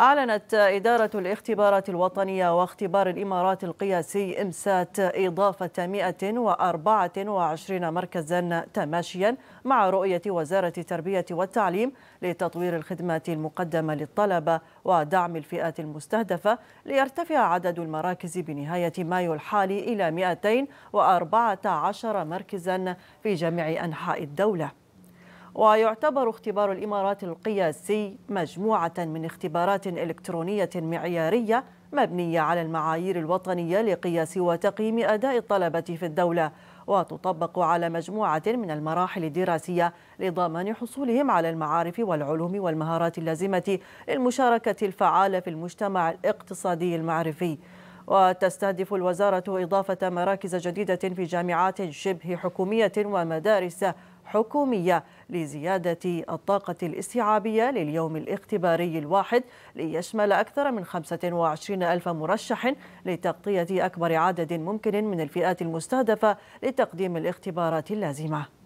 أعلنت إدارة الاختبارات الوطنية واختبار الإمارات القياسي إمسات إضافة 124 مركزا تماشيا مع رؤية وزارة التربية والتعليم لتطوير الخدمات المقدمة للطلبة ودعم الفئات المستهدفة ليرتفع عدد المراكز بنهاية مايو الحالي إلى 214 مركزا في جميع أنحاء الدولة ويعتبر اختبار الإمارات القياسي مجموعة من اختبارات إلكترونية معيارية مبنية على المعايير الوطنية لقياس وتقييم أداء الطلبة في الدولة وتطبق على مجموعة من المراحل الدراسية لضمان حصولهم على المعارف والعلوم والمهارات اللازمة للمشاركة الفعالة في المجتمع الاقتصادي المعرفي وتستهدف الوزارة إضافة مراكز جديدة في جامعات شبه حكومية ومدارس حكومية لزيادة الطاقة الاستيعابية لليوم الاختباري الواحد ليشمل أكثر من 25 ألف مرشح لتغطية أكبر عدد ممكن من الفئات المستهدفة لتقديم الاختبارات اللازمة